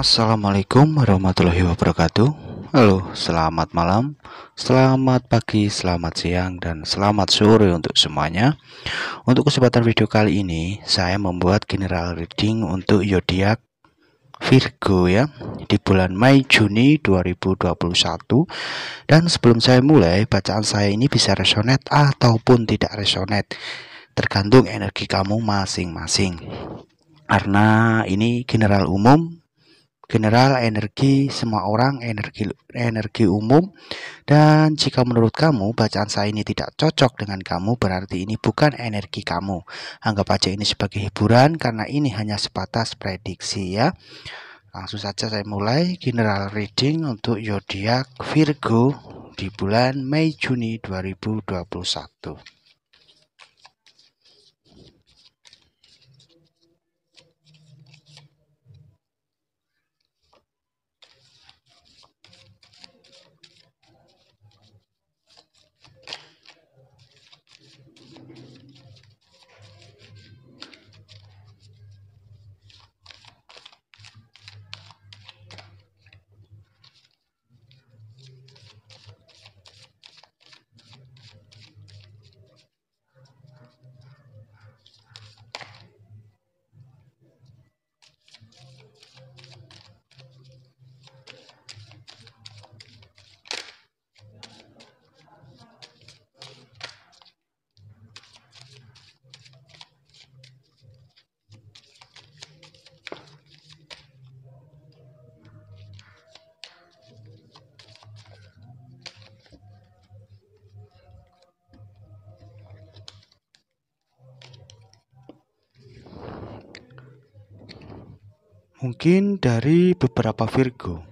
Assalamualaikum warahmatullahi wabarakatuh Halo, selamat malam, selamat pagi, selamat siang, dan selamat sore untuk semuanya Untuk kesempatan video kali ini, saya membuat general reading untuk Yodiak Virgo ya di bulan Mei Juni 2021 dan sebelum saya mulai bacaan saya ini bisa resonate ataupun tidak resonate tergantung energi kamu masing-masing karena ini general umum general, energi semua orang, energi energi umum. Dan jika menurut kamu bacaan saya ini tidak cocok dengan kamu, berarti ini bukan energi kamu. Anggap aja ini sebagai hiburan karena ini hanya sebatas prediksi ya. Langsung saja saya mulai general reading untuk zodiak Virgo di bulan Mei Juni 2021. Mungkin dari beberapa Virgo,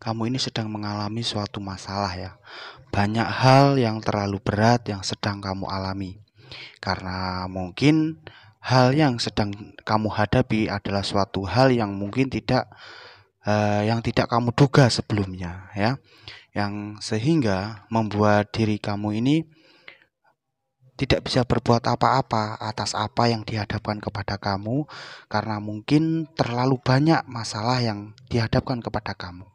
kamu ini sedang mengalami suatu masalah ya. Banyak hal yang terlalu berat yang sedang kamu alami. Karena mungkin hal yang sedang kamu hadapi adalah suatu hal yang mungkin tidak uh, yang tidak kamu duga sebelumnya ya. Yang sehingga membuat diri kamu ini tidak bisa berbuat apa-apa atas apa yang dihadapkan kepada kamu, karena mungkin terlalu banyak masalah yang dihadapkan kepada kamu.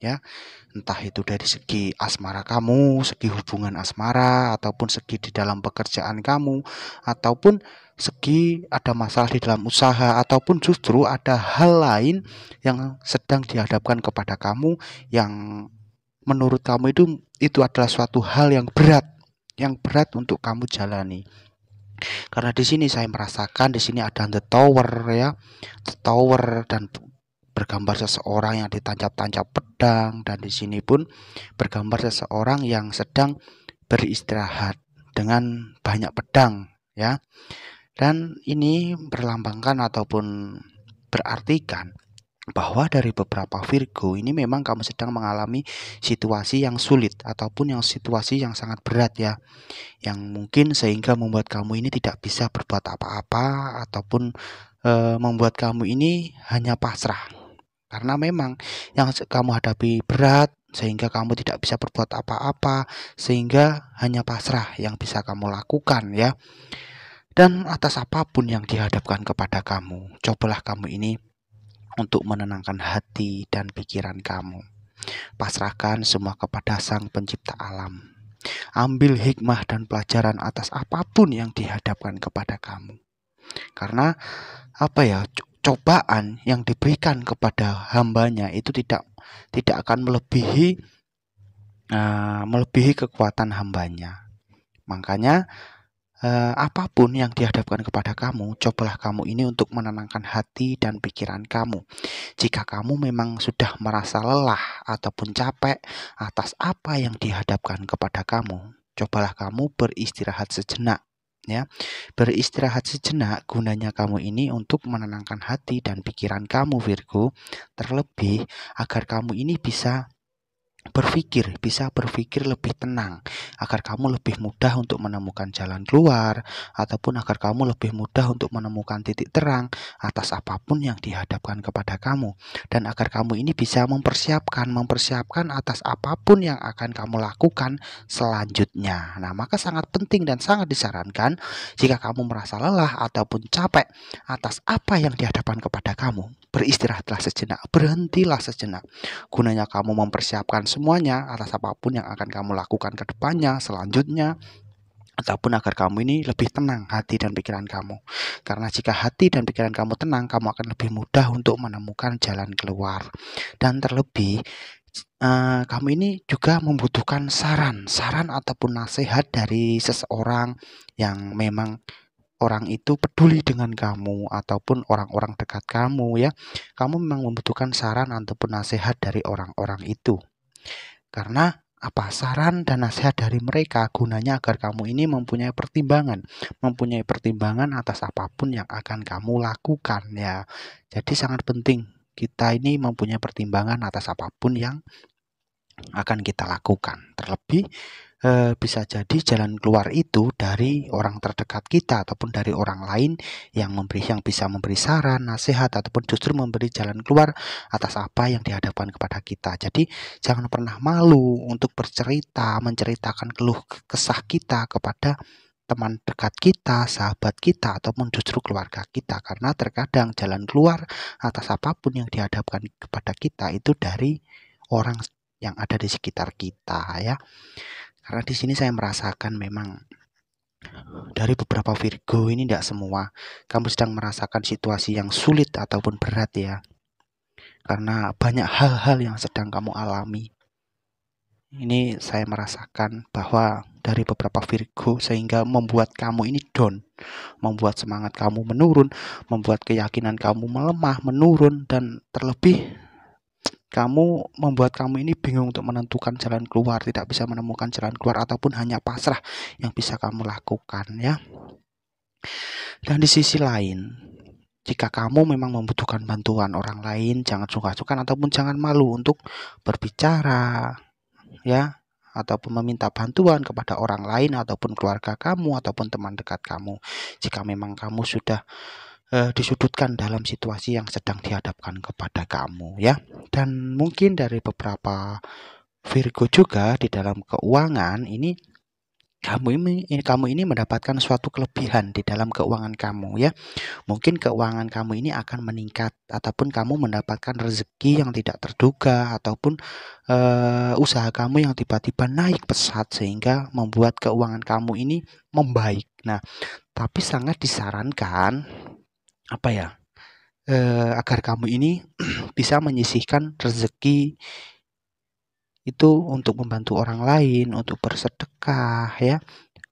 Ya, entah itu dari segi asmara kamu, segi hubungan asmara, ataupun segi di dalam pekerjaan kamu, ataupun segi ada masalah di dalam usaha, ataupun justru ada hal lain yang sedang dihadapkan kepada kamu yang menurut kamu itu itu adalah suatu hal yang berat yang berat untuk kamu jalani. Karena di sini saya merasakan di sini ada the tower ya, the tower dan bergambar seseorang yang ditancap-tancap pedang dan di sini pun bergambar seseorang yang sedang beristirahat dengan banyak pedang ya. Dan ini berlambangkan ataupun berartikan bahwa dari beberapa Virgo ini memang kamu sedang mengalami situasi yang sulit ataupun yang situasi yang sangat berat ya yang mungkin sehingga membuat kamu ini tidak bisa berbuat apa-apa ataupun e, membuat kamu ini hanya pasrah karena memang yang kamu hadapi berat sehingga kamu tidak bisa berbuat apa-apa sehingga hanya pasrah yang bisa kamu lakukan ya dan atas apapun yang dihadapkan kepada kamu cobalah kamu ini untuk menenangkan hati dan pikiran kamu. Pasrahkan semua kepada Sang Pencipta alam. Ambil hikmah dan pelajaran atas apapun yang dihadapkan kepada kamu. Karena apa ya, cobaan yang diberikan kepada hambanya itu tidak tidak akan melebihi uh, melebihi kekuatan hambanya. Makanya Uh, apapun yang dihadapkan kepada kamu, cobalah kamu ini untuk menenangkan hati dan pikiran kamu. Jika kamu memang sudah merasa lelah ataupun capek atas apa yang dihadapkan kepada kamu, cobalah kamu beristirahat sejenak ya. Beristirahat sejenak gunanya kamu ini untuk menenangkan hati dan pikiran kamu Virgo, terlebih agar kamu ini bisa berpikir, bisa berpikir lebih tenang agar kamu lebih mudah untuk menemukan jalan keluar ataupun agar kamu lebih mudah untuk menemukan titik terang atas apapun yang dihadapkan kepada kamu dan agar kamu ini bisa mempersiapkan mempersiapkan atas apapun yang akan kamu lakukan selanjutnya. Nah, maka sangat penting dan sangat disarankan jika kamu merasa lelah ataupun capek atas apa yang dihadapkan kepada kamu, beristirahatlah sejenak, berhentilah sejenak. Gunanya kamu mempersiapkan semuanya atas apapun yang akan kamu lakukan ke depannya, selanjutnya, ataupun agar kamu ini lebih tenang hati dan pikiran kamu. Karena jika hati dan pikiran kamu tenang, kamu akan lebih mudah untuk menemukan jalan keluar. Dan terlebih, uh, kamu ini juga membutuhkan saran, saran ataupun nasihat dari seseorang yang memang orang itu peduli dengan kamu ataupun orang-orang dekat kamu ya. Kamu memang membutuhkan saran ataupun nasihat dari orang-orang itu. Karena apa saran dan nasihat dari mereka gunanya agar kamu ini mempunyai pertimbangan, mempunyai pertimbangan atas apapun yang akan kamu lakukan ya. Jadi sangat penting kita ini mempunyai pertimbangan atas apapun yang akan kita lakukan. Terlebih Eh, bisa jadi jalan keluar itu dari orang terdekat kita ataupun dari orang lain yang memberi yang bisa memberi saran, nasihat ataupun justru memberi jalan keluar atas apa yang dihadapkan kepada kita. Jadi jangan pernah malu untuk bercerita, menceritakan keluh kesah kita kepada teman dekat kita, sahabat kita, ataupun justru keluarga kita, karena terkadang jalan keluar atas apapun yang dihadapkan kepada kita itu dari orang yang ada di sekitar kita, ya. Karena di sini saya merasakan memang dari beberapa Virgo ini tidak semua kamu sedang merasakan situasi yang sulit ataupun berat ya. Karena banyak hal-hal yang sedang kamu alami. Ini saya merasakan bahwa dari beberapa Virgo sehingga membuat kamu ini down, membuat semangat kamu menurun, membuat keyakinan kamu melemah, menurun dan terlebih kamu membuat kamu ini bingung untuk menentukan jalan keluar, tidak bisa menemukan jalan keluar ataupun hanya pasrah yang bisa kamu lakukan ya. Dan di sisi lain, jika kamu memang membutuhkan bantuan orang lain, jangan sungkan-sungkan ataupun jangan malu untuk berbicara ya ataupun meminta bantuan kepada orang lain ataupun keluarga kamu ataupun teman dekat kamu. Jika memang kamu sudah eh, disudutkan dalam situasi yang sedang dihadapkan kepada kamu ya. Dan mungkin dari beberapa Virgo juga di dalam keuangan ini kamu ini kamu ini mendapatkan suatu kelebihan di dalam keuangan kamu ya. Mungkin keuangan kamu ini akan meningkat ataupun kamu mendapatkan rezeki yang tidak terduga ataupun uh, usaha kamu yang tiba-tiba naik pesat sehingga membuat keuangan kamu ini membaik. Nah, tapi sangat disarankan apa ya eh, agar kamu ini bisa menyisihkan rezeki itu untuk membantu orang lain, untuk bersedekah ya.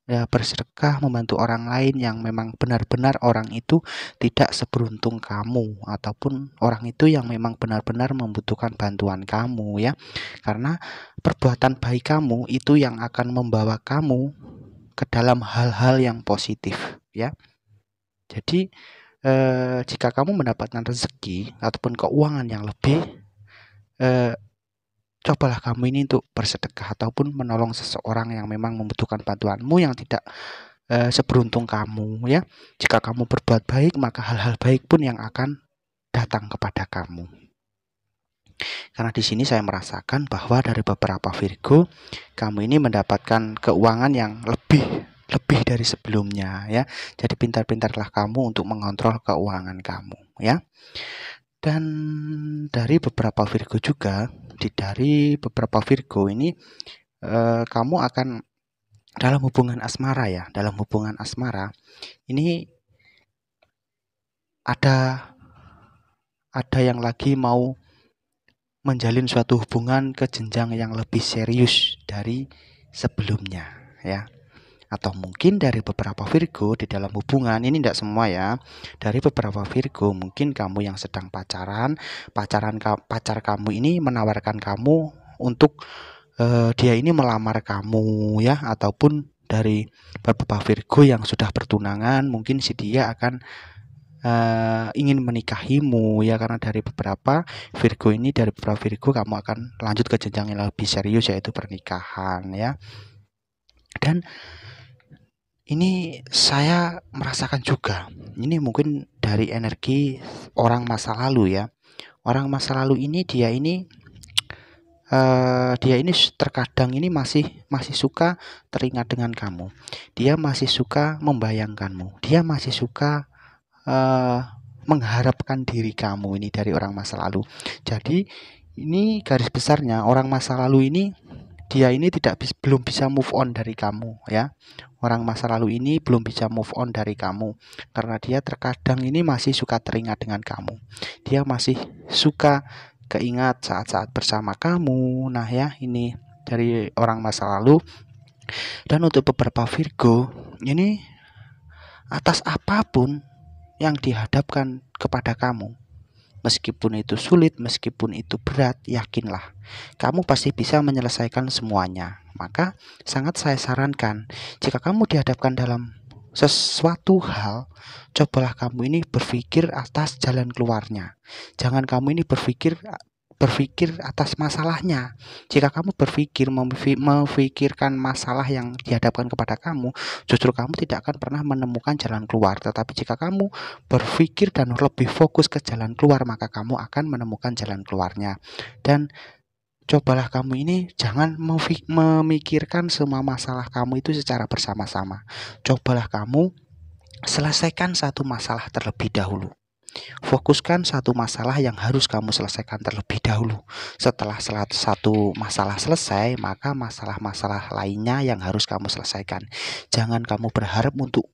Ya, bersedekah membantu orang lain yang memang benar-benar orang itu tidak seberuntung kamu ataupun orang itu yang memang benar-benar membutuhkan bantuan kamu ya. Karena perbuatan baik kamu itu yang akan membawa kamu ke dalam hal-hal yang positif ya. Jadi eh, jika kamu mendapatkan rezeki ataupun keuangan yang lebih, eh, cobalah kamu ini untuk bersedekah ataupun menolong seseorang yang memang membutuhkan bantuanmu yang tidak eh, seberuntung kamu ya. Jika kamu berbuat baik, maka hal-hal baik pun yang akan datang kepada kamu. Karena di sini saya merasakan bahwa dari beberapa Virgo, kamu ini mendapatkan keuangan yang lebih lebih dari sebelumnya ya. Jadi pintar-pintarlah kamu untuk mengontrol keuangan kamu ya. Dan dari beberapa Virgo juga, di dari beberapa Virgo ini eh, kamu akan dalam hubungan asmara ya, dalam hubungan asmara ini ada ada yang lagi mau menjalin suatu hubungan ke jenjang yang lebih serius dari sebelumnya ya atau mungkin dari beberapa Virgo di dalam hubungan ini tidak semua ya dari beberapa Virgo mungkin kamu yang sedang pacaran pacaran pacar kamu ini menawarkan kamu untuk eh, dia ini melamar kamu ya ataupun dari beberapa Virgo yang sudah bertunangan mungkin si dia akan uh, ingin menikahimu ya karena dari beberapa Virgo ini dari beberapa Virgo kamu akan lanjut ke jenjang yang lebih serius yaitu pernikahan ya dan ini saya merasakan juga. Ini mungkin dari energi orang masa lalu ya. Orang masa lalu ini dia ini uh, dia ini terkadang ini masih masih suka teringat dengan kamu. Dia masih suka membayangkanmu. Dia masih suka uh, mengharapkan diri kamu ini dari orang masa lalu. Jadi ini garis besarnya orang masa lalu ini dia ini tidak bis, belum bisa move on dari kamu ya orang masa lalu ini belum bisa move on dari kamu karena dia terkadang ini masih suka teringat dengan kamu dia masih suka keingat saat-saat bersama kamu nah ya ini dari orang masa lalu dan untuk beberapa Virgo ini atas apapun yang dihadapkan kepada kamu Meskipun itu sulit, meskipun itu berat, yakinlah kamu pasti bisa menyelesaikan semuanya. Maka, sangat saya sarankan jika kamu dihadapkan dalam sesuatu hal, cobalah kamu ini berpikir atas jalan keluarnya. Jangan kamu ini berpikir berpikir atas masalahnya. Jika kamu berpikir memikirkan masalah yang dihadapkan kepada kamu, justru kamu tidak akan pernah menemukan jalan keluar. Tetapi jika kamu berpikir dan lebih fokus ke jalan keluar, maka kamu akan menemukan jalan keluarnya. Dan cobalah kamu ini jangan memikirkan semua masalah kamu itu secara bersama-sama. Cobalah kamu selesaikan satu masalah terlebih dahulu. Fokuskan satu masalah yang harus kamu selesaikan terlebih dahulu. Setelah satu masalah selesai, maka masalah-masalah lainnya yang harus kamu selesaikan. Jangan kamu berharap untuk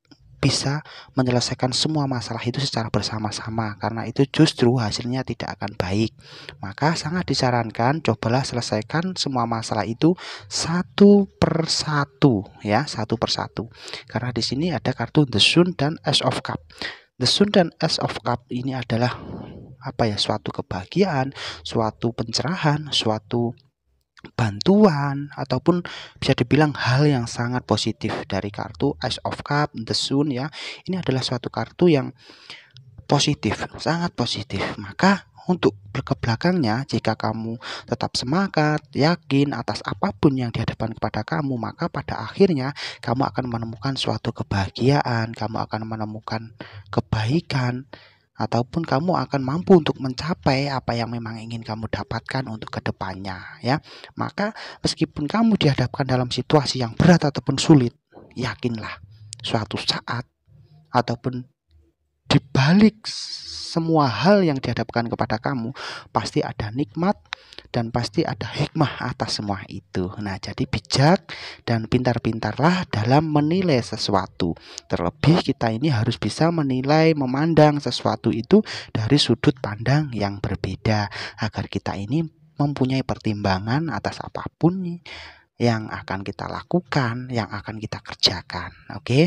bisa menyelesaikan semua masalah itu secara bersama-sama karena itu justru hasilnya tidak akan baik. Maka sangat disarankan cobalah selesaikan semua masalah itu satu per satu ya, satu per satu. Karena di sini ada kartu The Sun dan Ace of Cup. The Sun dan S of Cup ini adalah apa ya suatu kebahagiaan, suatu pencerahan, suatu bantuan ataupun bisa dibilang hal yang sangat positif dari kartu Ice of Cup The Sun ya. Ini adalah suatu kartu yang positif, sangat positif. Maka untuk berkebelakangnya, jika kamu tetap semangat, yakin atas apapun yang dihadapkan kepada kamu, maka pada akhirnya kamu akan menemukan suatu kebahagiaan, kamu akan menemukan kebaikan ataupun kamu akan mampu untuk mencapai apa yang memang ingin kamu dapatkan untuk kedepannya ya maka meskipun kamu dihadapkan dalam situasi yang berat ataupun sulit yakinlah suatu saat ataupun di balik semua hal yang dihadapkan kepada kamu pasti ada nikmat dan pasti ada hikmah atas semua itu. Nah, jadi bijak dan pintar-pintarlah dalam menilai sesuatu. Terlebih kita ini harus bisa menilai, memandang sesuatu itu dari sudut pandang yang berbeda agar kita ini mempunyai pertimbangan atas apapun yang akan kita lakukan, yang akan kita kerjakan. Oke. Okay?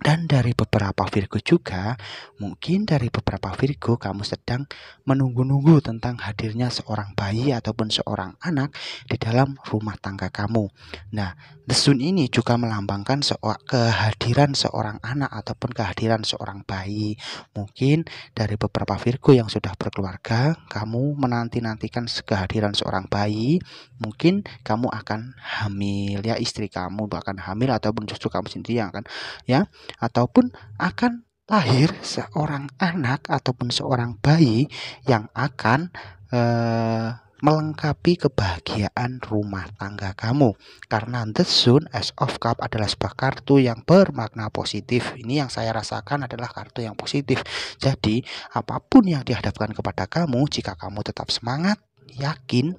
Dan dari beberapa Virgo juga, mungkin dari beberapa Virgo kamu sedang menunggu-nunggu tentang hadirnya seorang bayi ataupun seorang anak di dalam rumah tangga kamu. Nah, the Sun ini juga melambangkan seorang kehadiran seorang anak ataupun kehadiran seorang bayi. Mungkin dari beberapa Virgo yang sudah berkeluarga, kamu menanti-nantikan kehadiran seorang bayi. Mungkin kamu akan hamil ya istri kamu bahkan hamil ataupun justru kamu sendiri yang akan ya ataupun akan lahir seorang anak ataupun seorang bayi yang akan eh, melengkapi kebahagiaan rumah tangga kamu karena the Sun As of Cup adalah sebuah kartu yang bermakna positif ini yang saya rasakan adalah kartu yang positif jadi apapun yang dihadapkan kepada kamu jika kamu tetap semangat yakin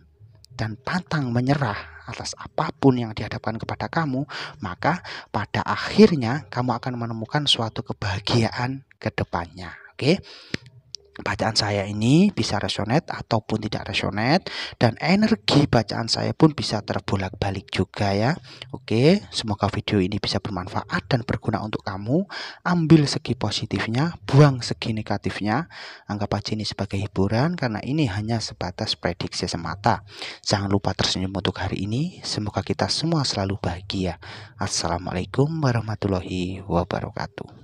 dan pantang menyerah atas apapun yang dihadapkan kepada kamu, maka pada akhirnya kamu akan menemukan suatu kebahagiaan ke depannya. Oke, bacaan saya ini bisa resonate ataupun tidak resonate dan energi bacaan saya pun bisa terbolak-balik juga ya. Oke, semoga video ini bisa bermanfaat dan berguna untuk kamu. Ambil segi positifnya, buang segi negatifnya. Anggap aja ini sebagai hiburan karena ini hanya sebatas prediksi semata. Jangan lupa tersenyum untuk hari ini. Semoga kita semua selalu bahagia. Assalamualaikum warahmatullahi wabarakatuh.